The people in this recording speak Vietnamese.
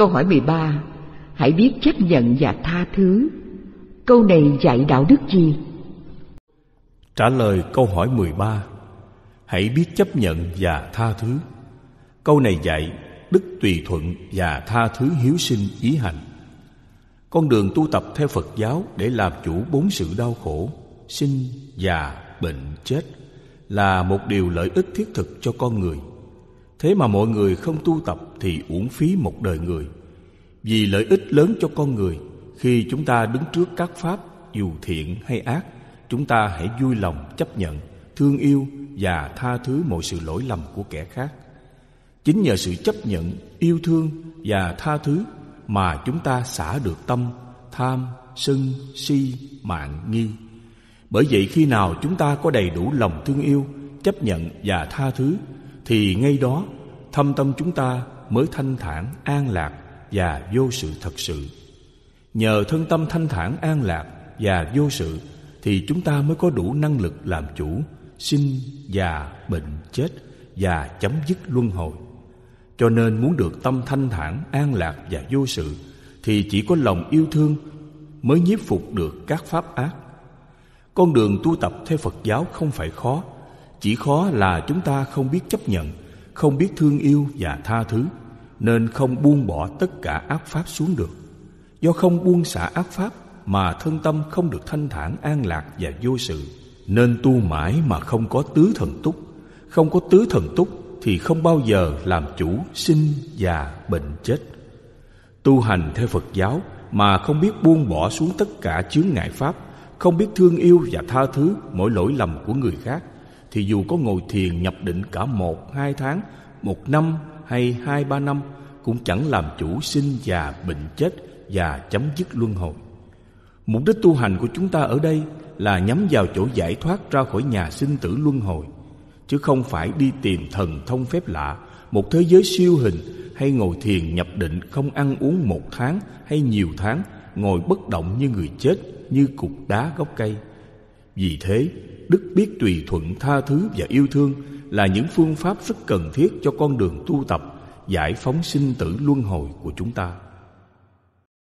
Câu hỏi 13. Hãy biết chấp nhận và tha thứ. Câu này dạy đạo đức gì? Trả lời câu hỏi 13. Hãy biết chấp nhận và tha thứ. Câu này dạy đức tùy thuận và tha thứ hiếu sinh ý hành. Con đường tu tập theo Phật giáo để làm chủ bốn sự đau khổ, sinh, già, bệnh, chết là một điều lợi ích thiết thực cho con người – Thế mà mọi người không tu tập thì uổng phí một đời người. Vì lợi ích lớn cho con người, khi chúng ta đứng trước các pháp dù thiện hay ác, chúng ta hãy vui lòng chấp nhận, thương yêu và tha thứ mọi sự lỗi lầm của kẻ khác. Chính nhờ sự chấp nhận, yêu thương và tha thứ mà chúng ta xả được tâm tham, sân, si, mạng, nghi. Bởi vậy khi nào chúng ta có đầy đủ lòng thương yêu, chấp nhận và tha thứ thì ngay đó thâm tâm chúng ta mới thanh thản an lạc và vô sự thật sự nhờ thân tâm thanh thản an lạc và vô sự thì chúng ta mới có đủ năng lực làm chủ sinh già bệnh chết và chấm dứt luân hồi cho nên muốn được tâm thanh thản an lạc và vô sự thì chỉ có lòng yêu thương mới nhiếp phục được các pháp ác con đường tu tập theo phật giáo không phải khó chỉ khó là chúng ta không biết chấp nhận không biết thương yêu và tha thứ nên không buông bỏ tất cả ác pháp xuống được do không buông xả ác pháp mà thân tâm không được thanh thản an lạc và vô sự nên tu mãi mà không có tứ thần túc không có tứ thần túc thì không bao giờ làm chủ sinh già bệnh chết tu hành theo phật giáo mà không biết buông bỏ xuống tất cả chướng ngại pháp không biết thương yêu và tha thứ mỗi lỗi lầm của người khác thì dù có ngồi thiền nhập định cả một hai tháng một năm hay hai ba năm cũng chẳng làm chủ sinh già bệnh chết và chấm dứt luân hồi mục đích tu hành của chúng ta ở đây là nhắm vào chỗ giải thoát ra khỏi nhà sinh tử luân hồi chứ không phải đi tìm thần thông phép lạ một thế giới siêu hình hay ngồi thiền nhập định không ăn uống một tháng hay nhiều tháng ngồi bất động như người chết như cục đá gốc cây vì thế, đức biết tùy thuận tha thứ và yêu thương là những phương pháp rất cần thiết cho con đường tu tập giải phóng sinh tử luân hồi của chúng ta.